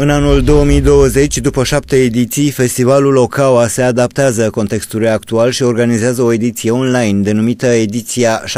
În anul 2020, după șapte ediții, festivalul Ocawa se adaptează contextului actual și organizează o ediție online, denumită ediția 7.2.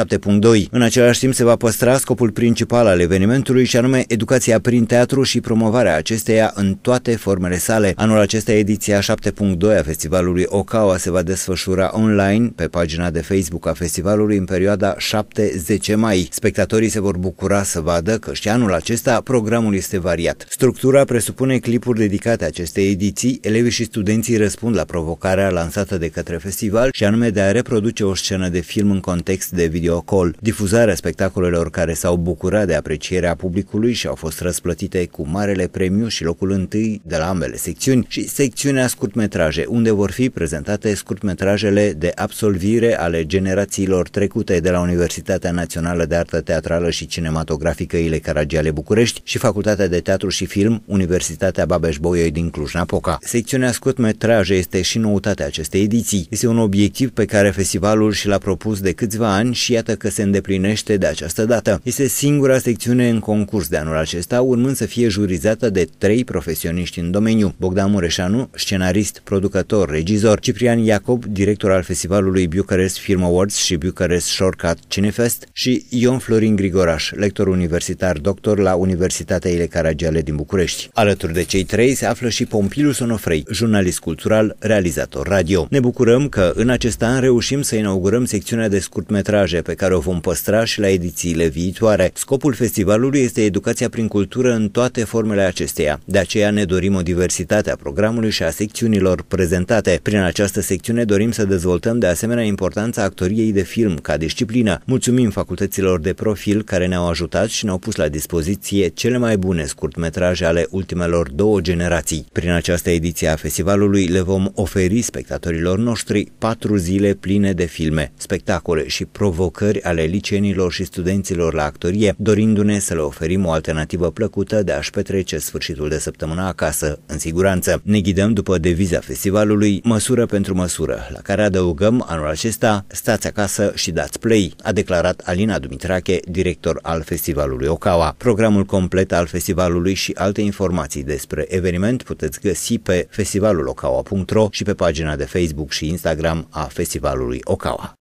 În același timp se va păstra scopul principal al evenimentului și anume educația prin teatru și promovarea acesteia în toate formele sale. Anul acesta, ediția 7.2 a festivalului Ocawa se va desfășura online pe pagina de Facebook a festivalului în perioada 7-10 mai. Spectatorii se vor bucura să vadă că și anul acesta programul este variat. Structura presupune presupune clipuri dedicate acestei ediții, elevii și studenții răspund la provocarea lansată de către festival și anume de a reproduce o scenă de film în context de videocall. Difuzarea spectacolelor care s-au bucurat de aprecierea publicului și au fost răsplătite cu marele premiu și locul întâi de la ambele secțiuni și secțiunea scurtmetraje, unde vor fi prezentate scurtmetrajele de absolvire ale generațiilor trecute de la Universitatea Națională de Artă Teatrală și Cinematografică Ile Caragiale București și Facultatea de Teatru și Film Universitatea Universitatea babeș bolyai din Cluj-Napoca. Secțiunea scurtmetraje este și noutatea acestei ediții. Este un obiectiv pe care festivalul și l-a propus de câțiva ani și iată că se îndeplinește de această dată. Este singura secțiune în concurs de anul acesta, urmând să fie jurizată de trei profesioniști în domeniu. Bogdan Mureșanu, scenarist, producător, regizor, Ciprian Iacob, director al festivalului Bucharest Film Awards și Bucharest Shortcut Cinefest și Ion Florin Grigoraș, lector universitar doctor la Universitatea Ile Caragiale din București. Ale Alături de cei trei se află și Pompilu Sonofrei, jurnalist cultural, realizator radio. Ne bucurăm că în acest an reușim să inaugurăm secțiunea de scurtmetraje pe care o vom păstra și la edițiile viitoare. Scopul festivalului este educația prin cultură în toate formele acesteia. De aceea ne dorim o diversitate a programului și a secțiunilor prezentate. Prin această secțiune dorim să dezvoltăm de asemenea importanța actoriei de film ca disciplină. Mulțumim facultăților de profil care ne-au ajutat și ne-au pus la dispoziție cele mai bune scurtmetraje ale ultimelor ultimelor două generații. Prin această ediție a festivalului le vom oferi spectatorilor noștri patru zile pline de filme, spectacole și provocări ale licenilor și studenților la actorie, dorindu-ne să le oferim o alternativă plăcută de a-și petrece sfârșitul de săptămână acasă, în siguranță. Ne ghidăm după deviza festivalului măsură pentru măsură, la care adăugăm anul acesta stați acasă și dați play, a declarat Alina Dumitrache, director al festivalului Okawa. Programul complet al festivalului și alte informații informații despre eveniment puteți găsi pe festivalulocaua.ro și pe pagina de Facebook și Instagram a Festivalului Okawa.